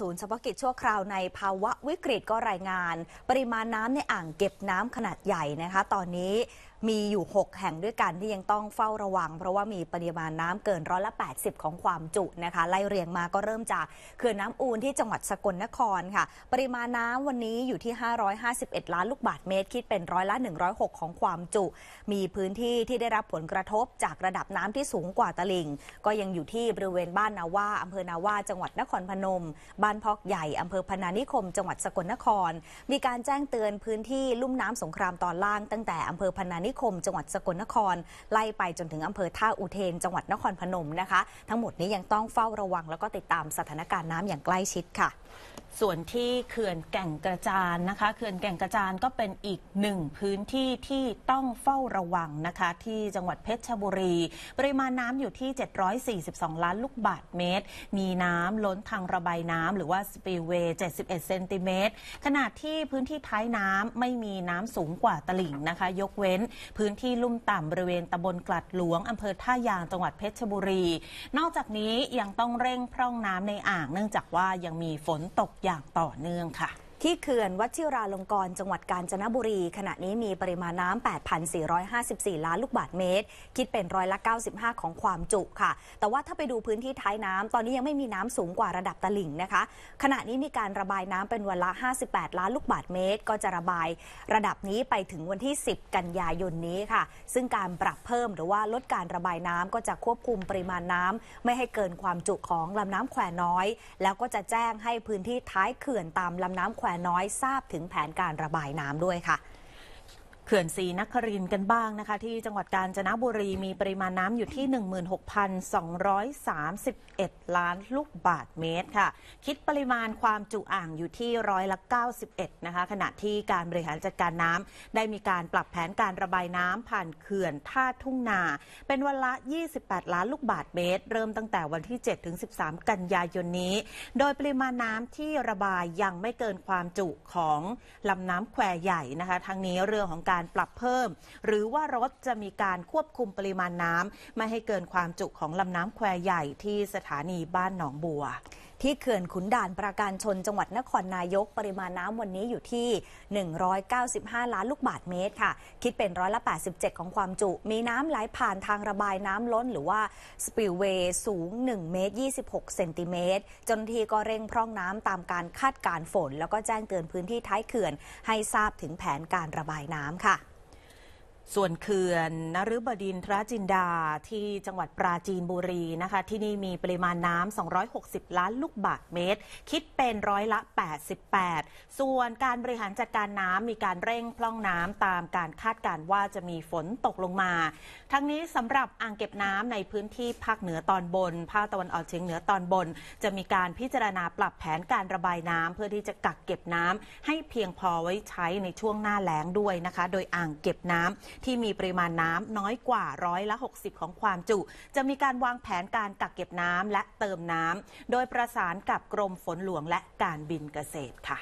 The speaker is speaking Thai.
ศูนย์เฉพาะกิจชั่วคราวในภาวะวิกฤตก็รายงานปริมาณน้ำในอ่างเก็บน้ำขนาดใหญ่นะคะตอนนี้มีอยู่ 6 แห่งด้วยกันที่ยังต้องเฝ้าระวังเพราะว่ามีปริมาณน้ำเกินร้อยละ80 ของความจุนะคะไล่เรียงมาก็เริ่มจากเขื่อนน้าอูนที่จังหวัดสกลนครค่ะ ปริมาณน้ำวันนี้อยู่ที่ 551 ล้านลูกบาทเมตรคิดเป็นร้อยละ106 ของความจุ มีพื้นที่ที่ได้รับผลกระทบจากระดับน้ำที่สูงกว่าตลิ่งก็ยังอยู่ที่บริเวณบ้านนาว่าอำเภอนาว่าจังหวัดนครพนม บ้านพอกใหญ่อำเภอพนานิคมจังหวัดสกลนคร มีการแจ้งเตือนพื้นที่ลุ่มน้ำสงครามตอนล่าง ตั้งแต่อำเภอพนานิิคมจังหวัดสกลนครไล่ไปจนถึงอำเภอท่าอุเทน จังหวัดนครพนมนะคะ ทั้งหมดนี้ยังต้องเฝ้าระวังแล้วก็ติดตามสถานการณ์น้ำอย่างใกล้ชิดค่ะ ส่วนที่เขื่อนแก่งกระจานนะคะเขื่อนแก่งกระจานก็เป็นอีกหนึ่งพื้นที่ที่ต้องเฝ้าระวังนะคะที่จังหวัดเพชรบุรี ปริมาณน้ำอยู่ที่ 742 ล้านลูกบาทเมตร มีน้ำล้นทางระบายน้ำหรือว่าสปีลเวย์71เซนติเมตรขณะที่พื้นที่ท้ายน้ำไม่มีน้ำสูงกว่าตลิ่งนะคะ ยกเว้นพื้นที่ลุ่มต่ำบริเวณตำบลกลัดหลวง อำเภอท่ายางจังหวัดเพชรบุรี นอกจากนี้ยังต้องเร่งพร่องน้ำในอ่างเนื่องจากว่ายังมีฝนตกอย่างต่อเนื่องค่ะที่เขื่อนวัชิราลงกรณ์จังหวัดกาญจนบุรี ขณะนี้มีปริมาณน้ำ 8,454 ล้านลูกบาทเมตร คิดเป็นร้อยละ 95 ของความจุค่ะ แต่ว่าถ้าไปดูพื้นที่ท้ายน้ำตอนนี้ยังไม่มีน้ำสูงกว่าระดับตลิ่งนะคะ ขณะนี้มีการระบายน้ำเป็นวันละ 58 ล้านลูกบาทเมตร ก็จะระบาย ระดับนี้ไปถึงวันที่ 10 กันยายนนี้ค่ะ ซึ่งการปรับเพิ่มหรือว่าลดการระบายน้ำก็จะควบคุมปริมาณน้ำไม่ให้เกินความจุของลำน้ำแควน้อย แล้วก็จะแจ้งให้พื้นที่ท้ายเขื่อนตามลำน้ำแควน้อยทราบถึงแผนการระบายน้ำด้วยค่ะขื่อนศรีนครินกันบ้างนะคะ ที่จังหวัดกาญจนบุรีมีปริมาณน้ำอยู่ที่ 16,231 ล้านลูกบาทเมตรค่ะคิดปริมาณความจุอ่างอยู่ที่ร้อยละ91 นะคะขณะที่การบริหารจัดการน้ำได้มีการปรับแผนการระบายน้ำผ่านเขื่อนท่าทุ่งนา เป็นวันละ 28 ล้านลูกบาทเมตร เริ่มตั้งแต่วันที่ 7 ถึง 13 กันยายนนี้ โดยปริมาณน้ำที่ระบายยังไม่เกินความจุของลำน้ำแควใหญ่นะคะทั้งนี้เรื่องของการการปรับเพิ่ม หรือว่ารถจะมีการควบคุมปริมาณน้ำไม่ให้เกินความจุของลำน้ำแควใหญ่ที่สถานีบ้านหนองบัวที่เขื่อนขุนด่านประการชนจังหวัดนครนายกปริมาณน้ำวันนี้อยู่ที่ 195 ล้านลูกบาทเมตรค่ะ คิดเป็นร้อยละ87 ของความจุ มีน้ำไหลผ่านทางระบายน้ำล้นหรือว่าสปิลเวย์สูง 1 เมตร 26 เซนติเมตร จนที่ก็เร่งพร่องน้ำตามการคาดการฝน แล้วก็แจ้งเตือนพื้นที่ท้ายเขื่อนให้ทราบถึงแผนการระบายน้ำค่ะส่วนเขื่อนนรบดินทรจินดาที่จังหวัดปราจีนบุรีนะคะที่นี่มีปริมาณน้ำ 260 ล้านลูกบาศก์เมตร คิดเป็นร้อยละ 88 ส่วนการบริหารจัดการน้ำมีการเร่งพร่องน้ำตามการคาดการว่าจะมีฝนตกลงมา ทั้งนี้สำหรับอ่างเก็บน้ำในพื้นที่ภาคเหนือตอนบน ภาคตะวันออกเฉียงเหนือตอนบน จะมีการพิจารณาปรับแผนการระบายน้ำเพื่อที่จะกักเก็บน้ำให้เพียงพอไว้ใช้ในช่วงหน้าแล้งด้วยนะคะโดยอ่างเก็บน้ำที่มีปริมาณน้ำน้อยกว่าร้อยละ60 ของความจุ จะมีการวางแผนการกักเก็บน้ำและเติมน้ำ โดยประสานกับกรมฝนหลวงและการบินเกษตรค่ะ